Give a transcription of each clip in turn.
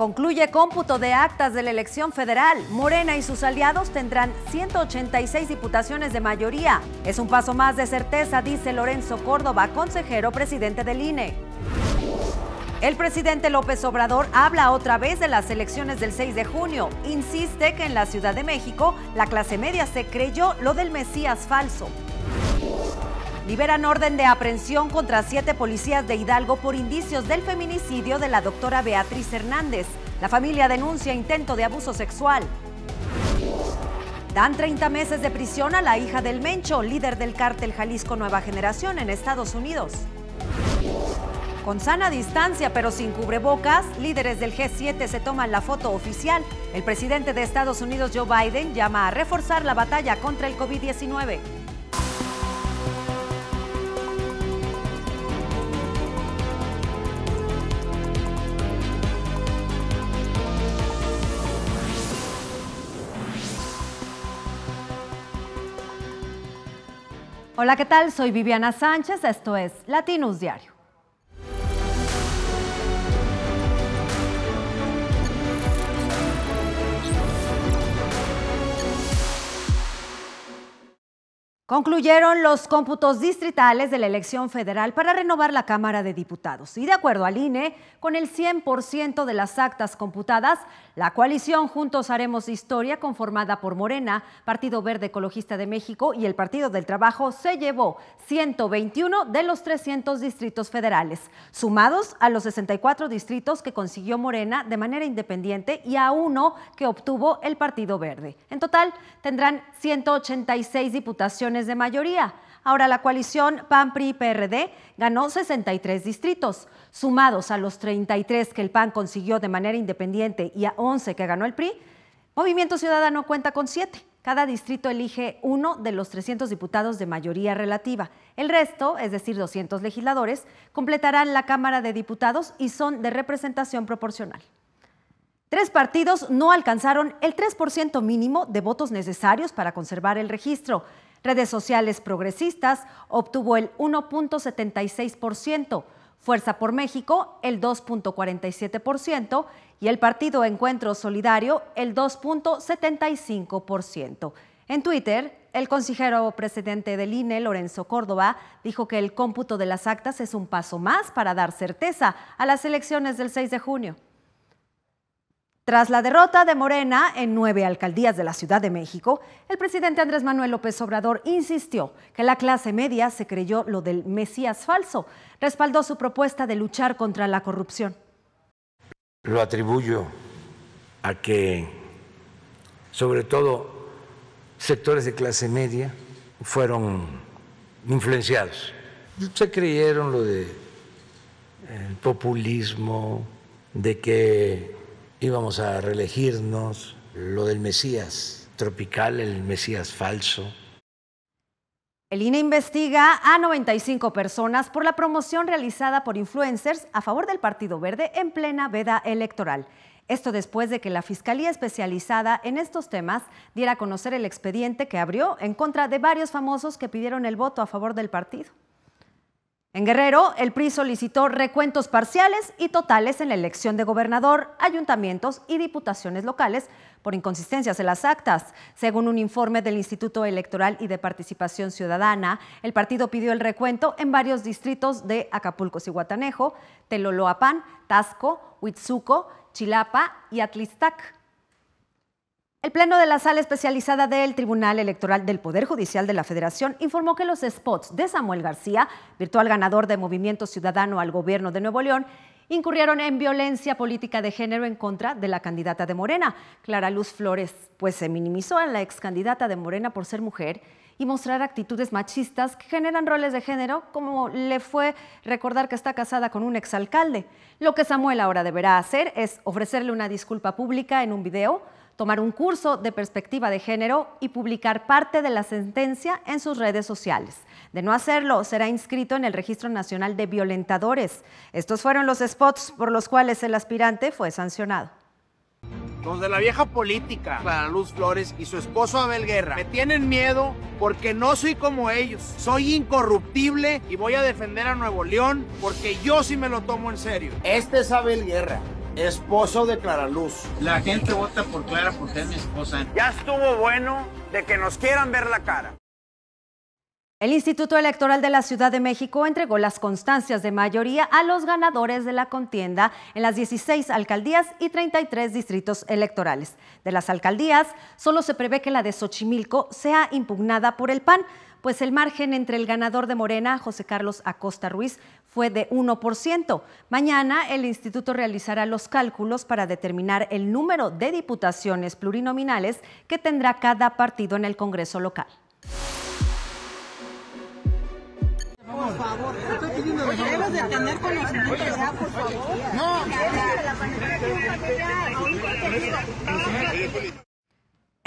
Concluye cómputo de actas de la elección federal. Morena y sus aliados tendrán 186 diputaciones de mayoría. Es un paso más de certeza, dice Lorenzo Córdoba, consejero presidente del INE. El presidente López Obrador habla otra vez de las elecciones del 6 de junio. Insiste que en la Ciudad de México la clase media se creyó lo del Mesías falso. Liberan orden de aprehensión contra siete policías de Hidalgo por indicios del feminicidio de la doctora Beatriz Hernández. La familia denuncia intento de abuso sexual. Dan 30 meses de prisión a la hija del Mencho, líder del cártel Jalisco Nueva Generación en Estados Unidos. Con sana distancia pero sin cubrebocas, líderes del G7 se toman la foto oficial. El presidente de Estados Unidos, Joe Biden, llama a reforzar la batalla contra el COVID-19. Hola, ¿qué tal? Soy Viviana Sánchez, esto es Latinus Diario. Concluyeron los cómputos distritales de la elección federal para renovar la Cámara de Diputados y de acuerdo al INE, con el 100% de las actas computadas, la coalición Juntos Haremos Historia, conformada por Morena, Partido Verde Ecologista de México y el Partido del Trabajo, se llevó 121 de los 300 distritos federales, sumados a los 64 distritos que consiguió Morena de manera independiente y a uno que obtuvo el Partido Verde. En total, tendrán 186 diputaciones de mayoría. Ahora, la coalición PAN-PRI-PRD ganó 63 distritos, sumados a los 33 que el PAN consiguió de manera independiente y a 11 que ganó el PRI. Movimiento Ciudadano cuenta con 7. Cada distrito elige uno de los 300 diputados de mayoría relativa. El resto, es decir, 200 legisladores, completarán la Cámara de Diputados y son de representación proporcional. Tres partidos no alcanzaron el 3% mínimo de votos necesarios para conservar el registro. Redes sociales progresistas obtuvo el 1.76%, Fuerza por México el 2.47% y el Partido Encuentro Solidario el 2.75%. En Twitter, el consejero presidente del INE, Lorenzo Córdoba, dijo que el cómputo de las actas es un paso más para dar certeza a las elecciones del 6 de junio. Tras la derrota de Morena en nueve alcaldías de la Ciudad de México, el presidente Andrés Manuel López Obrador insistió que la clase media se creyó lo del Mesías falso. Respaldó su propuesta de luchar contra la corrupción. Lo atribuyo a que, sobre todo, sectores de clase media fueron influenciados. Se creyeron lo del eh, populismo, de que vamos a reelegirnos, lo del Mesías tropical, el Mesías falso. El INE investiga a 95 personas por la promoción realizada por influencers a favor del Partido Verde en plena veda electoral. Esto después de que la Fiscalía especializada en estos temas diera a conocer el expediente que abrió en contra de varios famosos que pidieron el voto a favor del partido. En Guerrero, el PRI solicitó recuentos parciales y totales en la elección de gobernador, ayuntamientos y diputaciones locales por inconsistencias en las actas. Según un informe del Instituto Electoral y de Participación Ciudadana, el partido pidió el recuento en varios distritos de Acapulco, Cihuatanejo, Teloloapan, Tasco, Huitzuco, Chilapa y Atlistac. El Pleno de la Sala Especializada del Tribunal Electoral del Poder Judicial de la Federación informó que los spots de Samuel García, virtual ganador de Movimiento Ciudadano al Gobierno de Nuevo León, incurrieron en violencia política de género en contra de la candidata de Morena, Clara Luz Flores, pues se minimizó a la ex candidata de Morena por ser mujer y mostrar actitudes machistas que generan roles de género, como le fue recordar que está casada con un ex alcalde. Lo que Samuel ahora deberá hacer es ofrecerle una disculpa pública en un video tomar un curso de perspectiva de género y publicar parte de la sentencia en sus redes sociales. De no hacerlo, será inscrito en el Registro Nacional de Violentadores. Estos fueron los spots por los cuales el aspirante fue sancionado. Los de la vieja política, Clara Luz Flores y su esposo Abel Guerra, me tienen miedo porque no soy como ellos. Soy incorruptible y voy a defender a Nuevo León porque yo sí me lo tomo en serio. Este es Abel Guerra. Esposo de Clara Luz. La gente vota por Clara porque es mi esposa. Ya estuvo bueno de que nos quieran ver la cara. El Instituto Electoral de la Ciudad de México entregó las constancias de mayoría a los ganadores de la contienda en las 16 alcaldías y 33 distritos electorales. De las alcaldías, solo se prevé que la de Xochimilco sea impugnada por el PAN, pues el margen entre el ganador de Morena, José Carlos Acosta Ruiz, fue de 1%. Mañana el instituto realizará los cálculos para determinar el número de diputaciones plurinominales que tendrá cada partido en el Congreso local.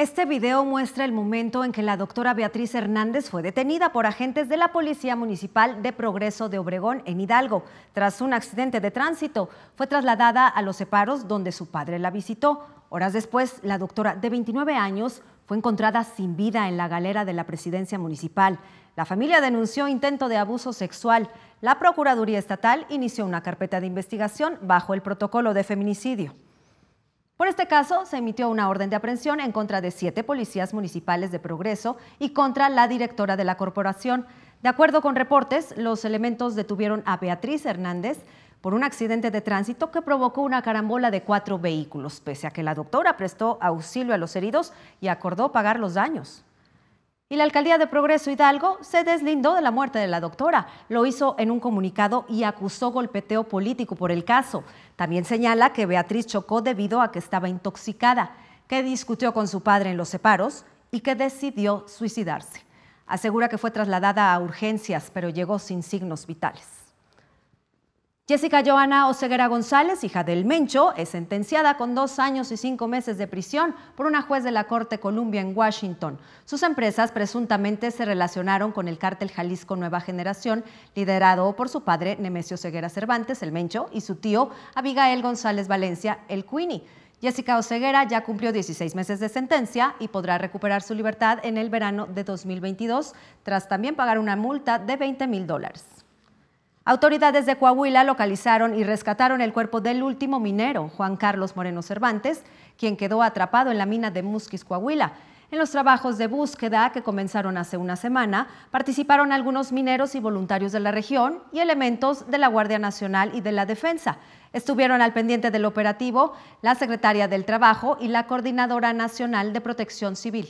Este video muestra el momento en que la doctora Beatriz Hernández fue detenida por agentes de la Policía Municipal de Progreso de Obregón en Hidalgo. Tras un accidente de tránsito, fue trasladada a los separos donde su padre la visitó. Horas después, la doctora de 29 años fue encontrada sin vida en la galera de la presidencia municipal. La familia denunció intento de abuso sexual. La Procuraduría Estatal inició una carpeta de investigación bajo el protocolo de feminicidio. Por este caso, se emitió una orden de aprehensión en contra de siete policías municipales de Progreso y contra la directora de la corporación. De acuerdo con reportes, los elementos detuvieron a Beatriz Hernández por un accidente de tránsito que provocó una carambola de cuatro vehículos, pese a que la doctora prestó auxilio a los heridos y acordó pagar los daños. Y la alcaldía de Progreso Hidalgo se deslindó de la muerte de la doctora. Lo hizo en un comunicado y acusó golpeteo político por el caso. También señala que Beatriz chocó debido a que estaba intoxicada, que discutió con su padre en los separos y que decidió suicidarse. Asegura que fue trasladada a urgencias, pero llegó sin signos vitales. Jessica Joana Oseguera González, hija del Mencho, es sentenciada con dos años y cinco meses de prisión por una juez de la Corte Columbia en Washington. Sus empresas presuntamente se relacionaron con el cártel Jalisco Nueva Generación, liderado por su padre Nemesio Ceguera Cervantes, el Mencho, y su tío Abigail González Valencia, el Queenie. Jessica Oseguera ya cumplió 16 meses de sentencia y podrá recuperar su libertad en el verano de 2022, tras también pagar una multa de 20 mil dólares. Autoridades de Coahuila localizaron y rescataron el cuerpo del último minero, Juan Carlos Moreno Cervantes, quien quedó atrapado en la mina de Musquis, Coahuila. En los trabajos de búsqueda que comenzaron hace una semana, participaron algunos mineros y voluntarios de la región y elementos de la Guardia Nacional y de la Defensa. Estuvieron al pendiente del operativo la secretaria del Trabajo y la Coordinadora Nacional de Protección Civil.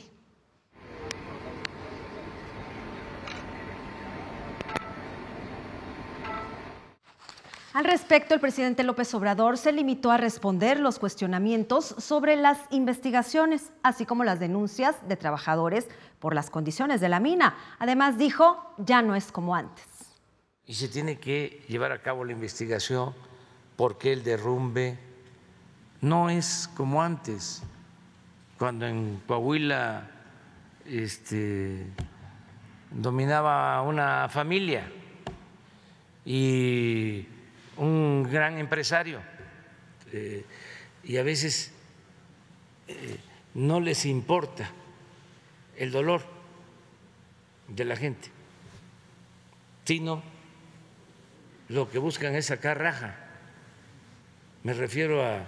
Al respecto, el presidente López Obrador se limitó a responder los cuestionamientos sobre las investigaciones, así como las denuncias de trabajadores por las condiciones de la mina. Además, dijo, ya no es como antes. Y se tiene que llevar a cabo la investigación porque el derrumbe no es como antes, cuando en Coahuila este, dominaba una familia y un gran empresario eh, y a veces eh, no les importa el dolor de la gente, sino lo que buscan es sacar raja. Me refiero a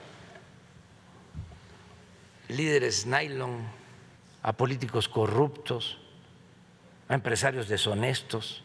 líderes nylon, a políticos corruptos, a empresarios deshonestos,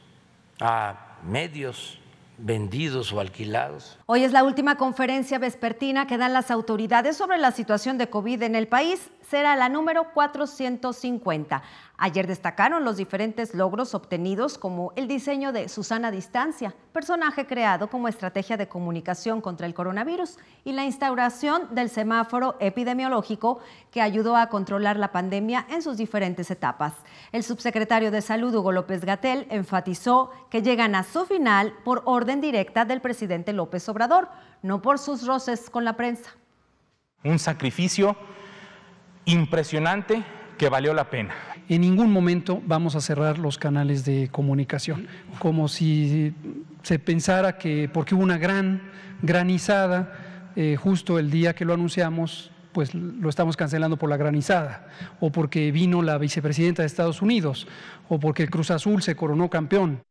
a medios vendidos o alquilados. Hoy es la última conferencia vespertina que dan las autoridades sobre la situación de COVID en el país será la número 450. Ayer destacaron los diferentes logros obtenidos como el diseño de Susana Distancia, personaje creado como estrategia de comunicación contra el coronavirus, y la instauración del semáforo epidemiológico que ayudó a controlar la pandemia en sus diferentes etapas. El subsecretario de Salud, Hugo López Gatel, enfatizó que llegan a su final por orden directa del presidente López Obrador, no por sus roces con la prensa. Un sacrificio impresionante que valió la pena. En ningún momento vamos a cerrar los canales de comunicación, como si se pensara que porque hubo una gran granizada eh, justo el día que lo anunciamos, pues lo estamos cancelando por la granizada, o porque vino la vicepresidenta de Estados Unidos, o porque el Cruz Azul se coronó campeón.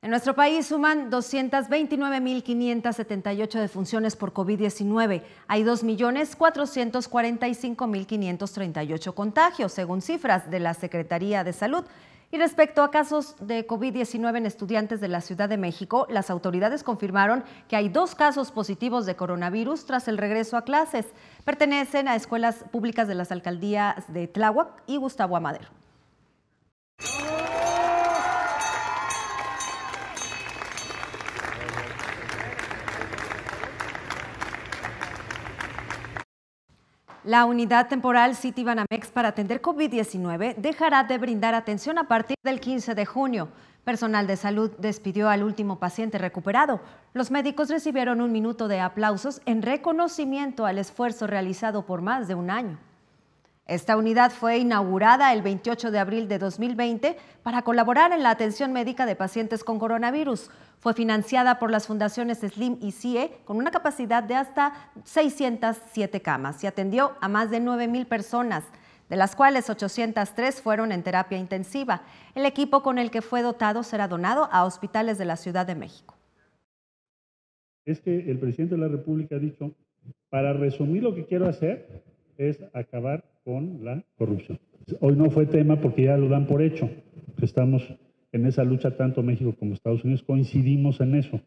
En nuestro país suman 229.578 defunciones por COVID-19. Hay 2.445.538 contagios, según cifras de la Secretaría de Salud. Y respecto a casos de COVID-19 en estudiantes de la Ciudad de México, las autoridades confirmaron que hay dos casos positivos de coronavirus tras el regreso a clases. Pertenecen a escuelas públicas de las alcaldías de Tláhuac y Gustavo Amadero. La unidad temporal City Banamex para atender COVID-19 dejará de brindar atención a partir del 15 de junio. Personal de salud despidió al último paciente recuperado. Los médicos recibieron un minuto de aplausos en reconocimiento al esfuerzo realizado por más de un año. Esta unidad fue inaugurada el 28 de abril de 2020 para colaborar en la atención médica de pacientes con coronavirus. Fue financiada por las fundaciones Slim y CIE con una capacidad de hasta 607 camas y atendió a más de 9.000 personas de las cuales 803 fueron en terapia intensiva. El equipo con el que fue dotado será donado a hospitales de la Ciudad de México. Es que el presidente de la República ha dicho, para resumir lo que quiero hacer, es acabar con la corrupción. Hoy no fue tema porque ya lo dan por hecho. Estamos en esa lucha tanto México como Estados Unidos coincidimos en eso.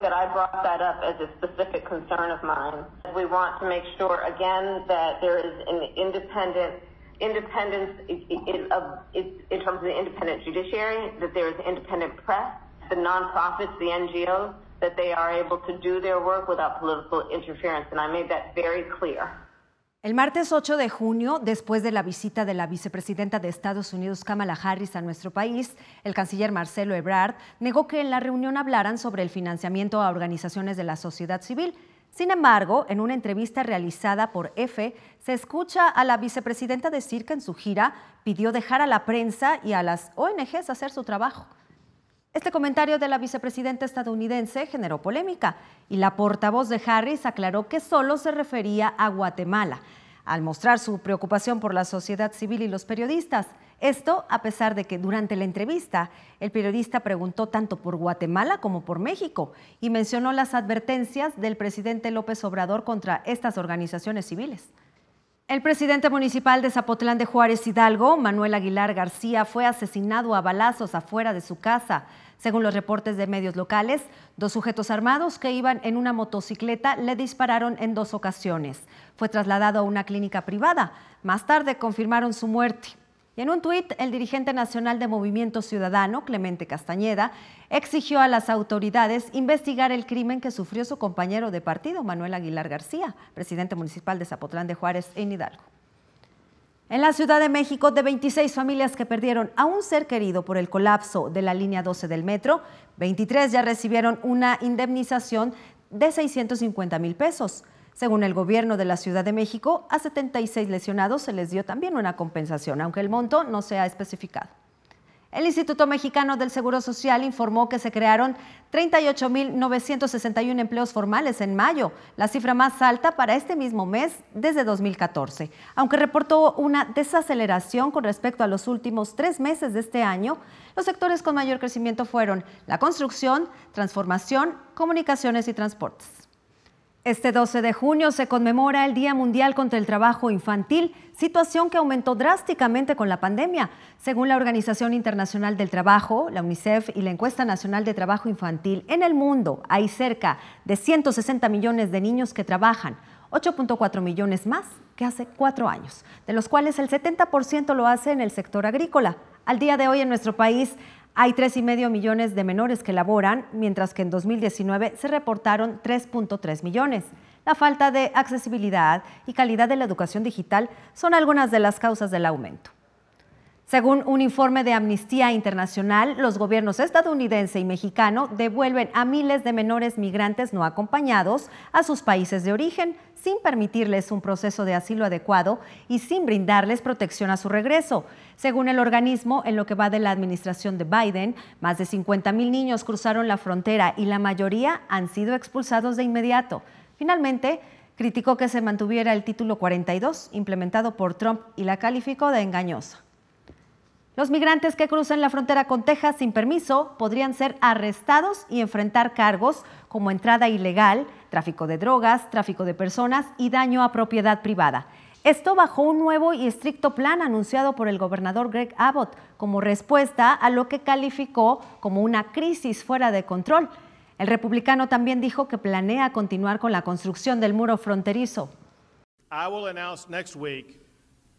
That I brought that up as a specific concern of mine. We want to make sure again that there is an independent independence in, in terms of the independent judiciary, that there is independent press, the nonprofits, the NGOs, that they are able to do their work without political interference, and I made that very clear. El martes 8 de junio, después de la visita de la vicepresidenta de Estados Unidos, Kamala Harris, a nuestro país, el canciller Marcelo Ebrard negó que en la reunión hablaran sobre el financiamiento a organizaciones de la sociedad civil. Sin embargo, en una entrevista realizada por EFE, se escucha a la vicepresidenta decir que en su gira pidió dejar a la prensa y a las ONGs hacer su trabajo. Este comentario de la vicepresidenta estadounidense generó polémica y la portavoz de Harris aclaró que solo se refería a Guatemala, al mostrar su preocupación por la sociedad civil y los periodistas. Esto a pesar de que durante la entrevista el periodista preguntó tanto por Guatemala como por México y mencionó las advertencias del presidente López Obrador contra estas organizaciones civiles. El presidente municipal de Zapotlán de Juárez Hidalgo, Manuel Aguilar García, fue asesinado a balazos afuera de su casa según los reportes de medios locales, dos sujetos armados que iban en una motocicleta le dispararon en dos ocasiones. Fue trasladado a una clínica privada. Más tarde confirmaron su muerte. Y en un tuit, el dirigente nacional de Movimiento Ciudadano, Clemente Castañeda, exigió a las autoridades investigar el crimen que sufrió su compañero de partido, Manuel Aguilar García, presidente municipal de Zapotlán de Juárez en Hidalgo. En la Ciudad de México, de 26 familias que perdieron a un ser querido por el colapso de la línea 12 del metro, 23 ya recibieron una indemnización de 650 mil pesos. Según el gobierno de la Ciudad de México, a 76 lesionados se les dio también una compensación, aunque el monto no se ha especificado. El Instituto Mexicano del Seguro Social informó que se crearon 38.961 empleos formales en mayo, la cifra más alta para este mismo mes desde 2014. Aunque reportó una desaceleración con respecto a los últimos tres meses de este año, los sectores con mayor crecimiento fueron la construcción, transformación, comunicaciones y transportes. Este 12 de junio se conmemora el Día Mundial contra el Trabajo Infantil, situación que aumentó drásticamente con la pandemia. Según la Organización Internacional del Trabajo, la UNICEF y la Encuesta Nacional de Trabajo Infantil, en el mundo hay cerca de 160 millones de niños que trabajan, 8.4 millones más que hace cuatro años, de los cuales el 70% lo hace en el sector agrícola. Al día de hoy en nuestro país hay 3,5 millones de menores que laboran, mientras que en 2019 se reportaron 3.3 millones. La falta de accesibilidad y calidad de la educación digital son algunas de las causas del aumento. Según un informe de Amnistía Internacional, los gobiernos estadounidense y mexicano devuelven a miles de menores migrantes no acompañados a sus países de origen sin permitirles un proceso de asilo adecuado y sin brindarles protección a su regreso. Según el organismo, en lo que va de la administración de Biden, más de 50 mil niños cruzaron la frontera y la mayoría han sido expulsados de inmediato. Finalmente, criticó que se mantuviera el título 42 implementado por Trump y la calificó de engañoso. Los migrantes que cruzan la frontera con Texas sin permiso podrían ser arrestados y enfrentar cargos como entrada ilegal, tráfico de drogas, tráfico de personas y daño a propiedad privada. Esto bajo un nuevo y estricto plan anunciado por el gobernador Greg Abbott como respuesta a lo que calificó como una crisis fuera de control. El republicano también dijo que planea continuar con la construcción del muro fronterizo.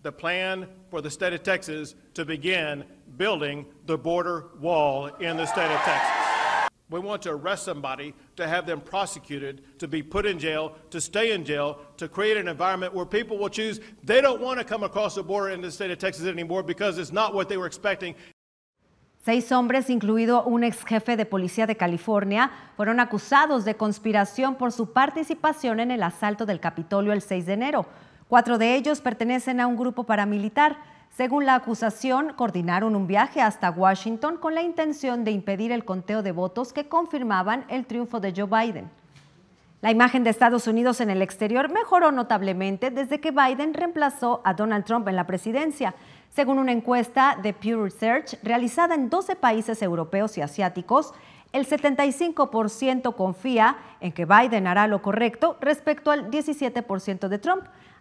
the plan for the state of Texas to begin building the border wall in the state of Texas. We want to arrest somebody, to have them prosecuted, to be put in jail, to stay in jail, to create an environment where people will choose they don't want to come across the border in the state of Texas anymore because it's not what they were expecting. Seis hombres, incluido un ex jefe de policía de California, fueron acusados de conspiración por su participación en el asalto del Capitolio el 6 de enero. Cuatro de ellos pertenecen a un grupo paramilitar. Según la acusación, coordinaron un viaje hasta Washington con la intención de impedir el conteo de votos que confirmaban el triunfo de Joe Biden. La imagen de Estados Unidos en el exterior mejoró notablemente desde que Biden reemplazó a Donald Trump en la presidencia. Según una encuesta de Pew Research realizada en 12 países europeos y asiáticos, el 75% confía en que Biden hará lo correcto respecto al 17% de Trump.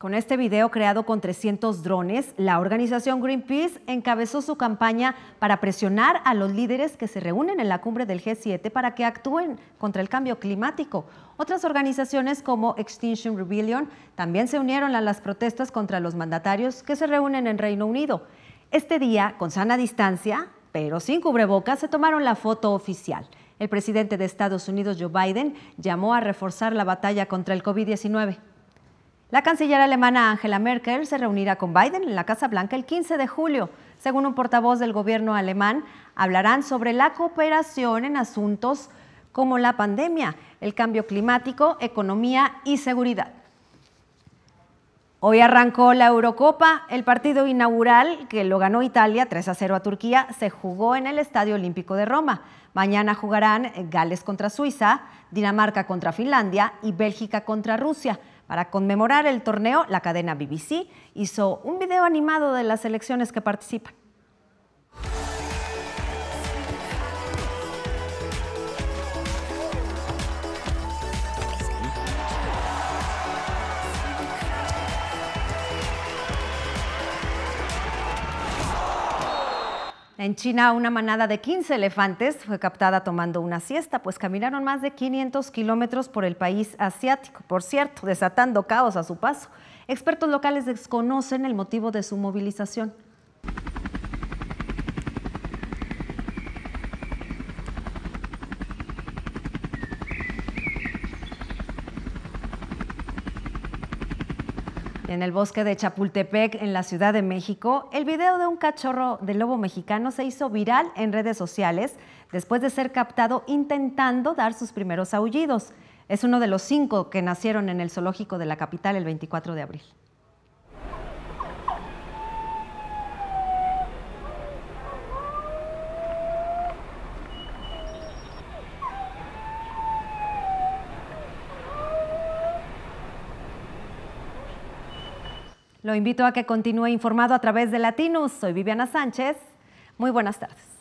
Con este video creado con 300 drones, la organización Greenpeace encabezó su campaña para presionar a los líderes que se reúnen en la cumbre del G7 para que actúen contra el cambio climático. Otras organizaciones como Extinction Rebellion también se unieron a las protestas contra los mandatarios que se reúnen en Reino Unido. Este día, con sana distancia, pero sin cubrebocas, se tomaron la foto oficial. El presidente de Estados Unidos, Joe Biden, llamó a reforzar la batalla contra el COVID-19. La canciller alemana Angela Merkel se reunirá con Biden en la Casa Blanca el 15 de julio. Según un portavoz del gobierno alemán, hablarán sobre la cooperación en asuntos como la pandemia, el cambio climático, economía y seguridad. Hoy arrancó la Eurocopa. El partido inaugural, que lo ganó Italia 3 a 0 a Turquía, se jugó en el Estadio Olímpico de Roma. Mañana jugarán Gales contra Suiza, Dinamarca contra Finlandia y Bélgica contra Rusia. Para conmemorar el torneo, la cadena BBC hizo un video animado de las elecciones que participan. En China, una manada de 15 elefantes fue captada tomando una siesta, pues caminaron más de 500 kilómetros por el país asiático, por cierto, desatando caos a su paso. Expertos locales desconocen el motivo de su movilización. En el bosque de Chapultepec, en la Ciudad de México, el video de un cachorro de lobo mexicano se hizo viral en redes sociales después de ser captado intentando dar sus primeros aullidos. Es uno de los cinco que nacieron en el zoológico de la capital el 24 de abril. Lo invito a que continúe informado a través de Latinus. Soy Viviana Sánchez. Muy buenas tardes.